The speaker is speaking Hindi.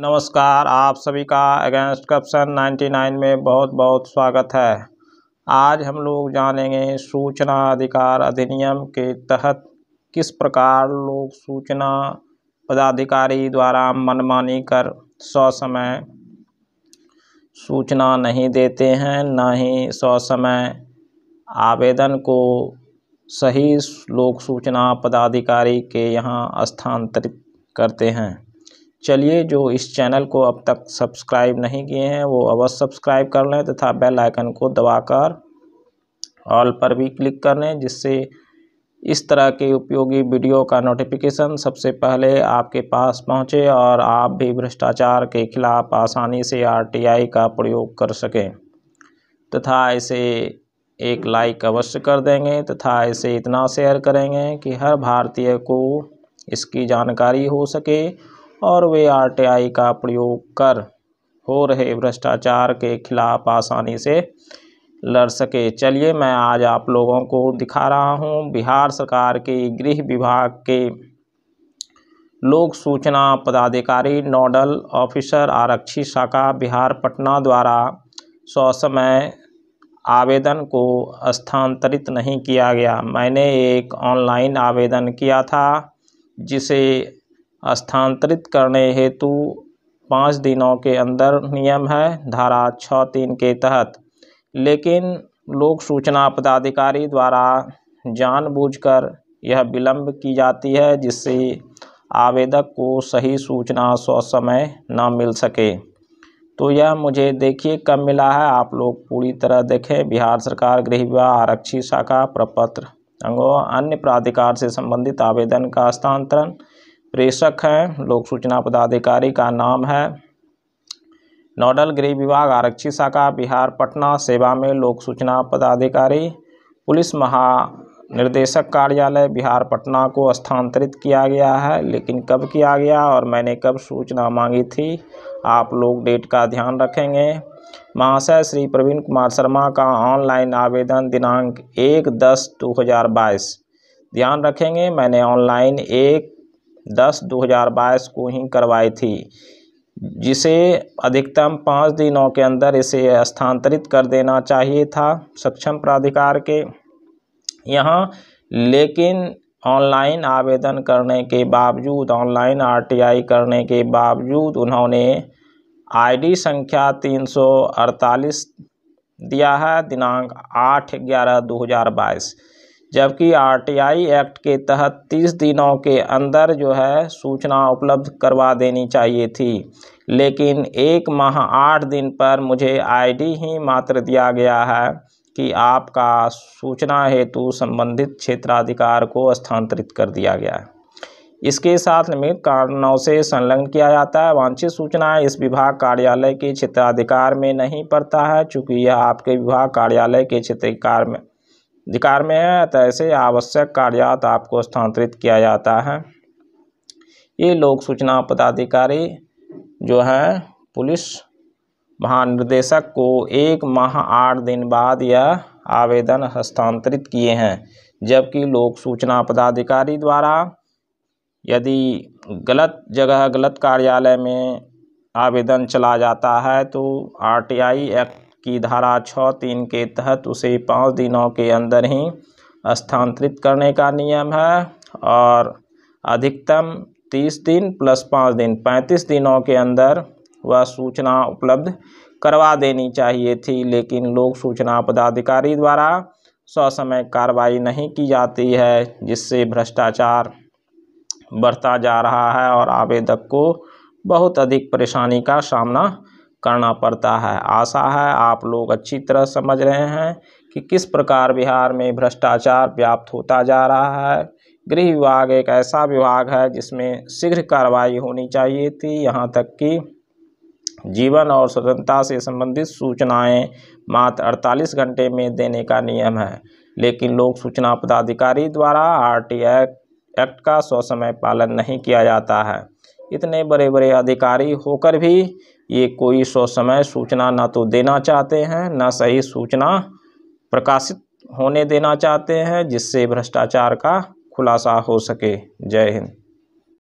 नमस्कार आप सभी का अगेंस्ट करप्शन 99 में बहुत बहुत स्वागत है आज हम लोग जानेंगे सूचना अधिकार अधिनियम के तहत किस प्रकार लोग सूचना पदाधिकारी द्वारा मनमानी कर समय सूचना नहीं देते हैं ना ही समय आवेदन को सही लोक सूचना पदाधिकारी के यहाँ स्थानांतरित करते हैं चलिए जो इस चैनल को अब तक सब्सक्राइब नहीं किए हैं वो अवश्य सब्सक्राइब कर लें तथा बेल आइकन को दबाकर ऑल पर भी क्लिक कर लें जिससे इस तरह के उपयोगी वीडियो का नोटिफिकेशन सबसे पहले आपके पास पहुंचे और आप भी भ्रष्टाचार के खिलाफ आसानी से आरटीआई का प्रयोग कर सकें तथा इसे एक लाइक अवश्य कर देंगे तथा इसे इतना शेयर करेंगे कि हर भारतीय को इसकी जानकारी हो सके और वे आर टी आई का प्रयोग कर हो रहे भ्रष्टाचार के खिलाफ आसानी से लड़ सके चलिए मैं आज आप लोगों को दिखा रहा हूँ बिहार सरकार के गृह विभाग के लोक सूचना पदाधिकारी नोडल ऑफिसर आरक्षी शाखा बिहार पटना द्वारा स्वसमय आवेदन को स्थानांतरित नहीं किया गया मैंने एक ऑनलाइन आवेदन किया था जिसे स्थानांतरित करने हेतु पाँच दिनों के अंदर नियम है धारा छः तीन के तहत लेकिन लोक सूचना पदाधिकारी द्वारा जानबूझकर यह विलंब की जाती है जिससे आवेदक को सही सूचना समय न मिल सके तो यह मुझे देखिए कब मिला है आप लोग पूरी तरह देखें बिहार सरकार गृह विवाह आरक्षी शाखा प्रपत्र अंगों अन्य प्राधिकार से संबंधित आवेदन का हस्तांतरण प्रेषक हैं लोक सूचना पदाधिकारी का नाम है नोडल गृह विभाग आरक्षी शाखा बिहार पटना सेवा में लोक सूचना पदाधिकारी पुलिस महानिर्देशक कार्यालय बिहार पटना को स्थानांतरित किया गया है लेकिन कब किया गया और मैंने कब सूचना मांगी थी आप लोग डेट का ध्यान रखेंगे महाशय श्री प्रवीण कुमार शर्मा का ऑनलाइन आवेदन दिनांक एक दस दो हज़ार बाईस ध्यान रखेंगे मैंने ऑनलाइन एक दस दो हज़ार बाईस को ही करवाई थी जिसे अधिकतम पाँच दिनों के अंदर इसे स्थानांतरित कर देना चाहिए था सक्षम प्राधिकार के यहाँ लेकिन ऑनलाइन आवेदन करने के बावजूद ऑनलाइन आरटीआई करने के बावजूद उन्होंने आईडी संख्या तीन सौ अड़तालीस दिया है दिनांक आठ ग्यारह दो हज़ार बाईस जबकि आरटीआई एक्ट के तहत तीस दिनों के अंदर जो है सूचना उपलब्ध करवा देनी चाहिए थी लेकिन एक माह आठ दिन पर मुझे आईडी ही मात्र दिया गया है कि आपका सूचना हेतु संबंधित क्षेत्राधिकार को स्थानांतरित कर दिया गया है इसके साथ निमित्त कारणों से संलग्न किया जाता है वांछित सूचना इस विभाग कार्यालय के क्षेत्राधिकार में नहीं पड़ता है चूँकि यह आपके विभाग कार्यालय के क्षेत्राधिकार में अधिकार में है तो ऐसे आवश्यक कार्यात आपको स्थानांतरित किया जाता है ये लोक सूचना पदाधिकारी जो है पुलिस महानिर्देशक को एक माह आठ दिन बाद यह आवेदन हस्तांतरित किए हैं जबकि लोक सूचना पदाधिकारी द्वारा यदि गलत जगह गलत कार्यालय में आवेदन चला जाता है तो आरटीआई एक्ट की धारा छः तीन के तहत उसे पाँच दिनों के अंदर ही स्थानांतरित करने का नियम है और अधिकतम तीस दिन प्लस पाँच दिन पैंतीस दिनों के अंदर वह सूचना उपलब्ध करवा देनी चाहिए थी लेकिन लोग सूचना पदाधिकारी द्वारा ससमय कार्रवाई नहीं की जाती है जिससे भ्रष्टाचार बढ़ता जा रहा है और आवेदक को बहुत अधिक परेशानी का सामना करना पड़ता है आशा है आप लोग अच्छी तरह समझ रहे हैं कि किस प्रकार बिहार में भ्रष्टाचार व्याप्त होता जा रहा है गृह विभाग एक ऐसा विभाग है जिसमें शीघ्र कार्रवाई होनी चाहिए थी यहाँ तक कि जीवन और स्वतंत्रता से संबंधित सूचनाएं मात्र अड़तालीस घंटे में देने का नियम है लेकिन लोक सूचना पदाधिकारी द्वारा आर एक्ट एक्ट का सौ समय पालन नहीं किया जाता है इतने बड़े बड़े अधिकारी होकर भी ये कोई सो समय सूचना ना तो देना चाहते हैं ना सही सूचना प्रकाशित होने देना चाहते हैं जिससे भ्रष्टाचार का खुलासा हो सके जय हिंद